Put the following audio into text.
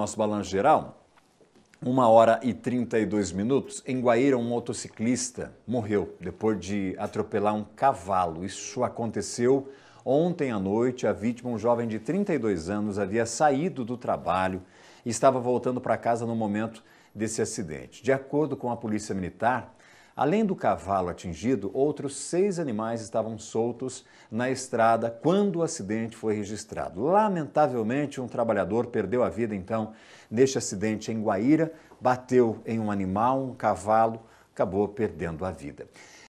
nosso balanço geral, uma hora e 32 minutos, em Guaíra, um motociclista morreu depois de atropelar um cavalo. Isso aconteceu ontem à noite. A vítima, um jovem de 32 anos, havia saído do trabalho e estava voltando para casa no momento desse acidente. De acordo com a Polícia Militar, Além do cavalo atingido, outros seis animais estavam soltos na estrada quando o acidente foi registrado. Lamentavelmente, um trabalhador perdeu a vida, então, neste acidente em Guaíra, bateu em um animal, um cavalo, acabou perdendo a vida.